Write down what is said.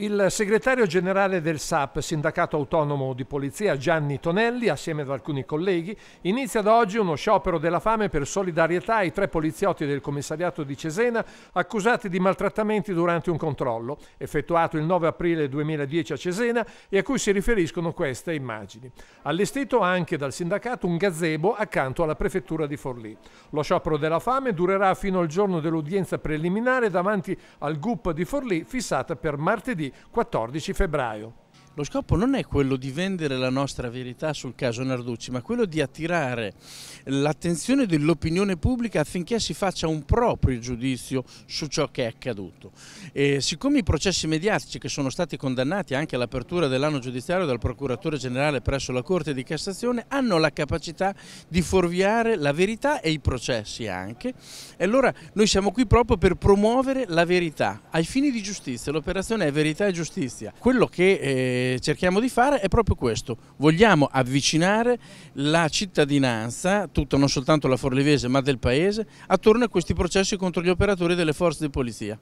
Il segretario generale del SAP, Sindacato Autonomo di Polizia, Gianni Tonelli, assieme ad alcuni colleghi, inizia da oggi uno sciopero della fame per solidarietà ai tre poliziotti del commissariato di Cesena accusati di maltrattamenti durante un controllo, effettuato il 9 aprile 2010 a Cesena e a cui si riferiscono queste immagini. Allestito anche dal sindacato un gazebo accanto alla prefettura di Forlì. Lo sciopero della fame durerà fino al giorno dell'udienza preliminare davanti al GUP di Forlì fissata per martedì 14 febbraio. Lo scopo non è quello di vendere la nostra verità sul caso Narducci, ma quello di attirare l'attenzione dell'opinione pubblica affinché si faccia un proprio giudizio su ciò che è accaduto. E siccome i processi mediatici che sono stati condannati anche all'apertura dell'anno giudiziario dal procuratore generale presso la Corte di Cassazione hanno la capacità di forviare la verità e i processi anche, e allora noi siamo qui proprio per promuovere la verità ai fini di giustizia, l'operazione è verità e giustizia. Quello che eh, cerchiamo di fare è proprio questo, vogliamo avvicinare la cittadinanza, tutta non soltanto la forlivese ma del paese, attorno a questi processi contro gli operatori delle forze di polizia.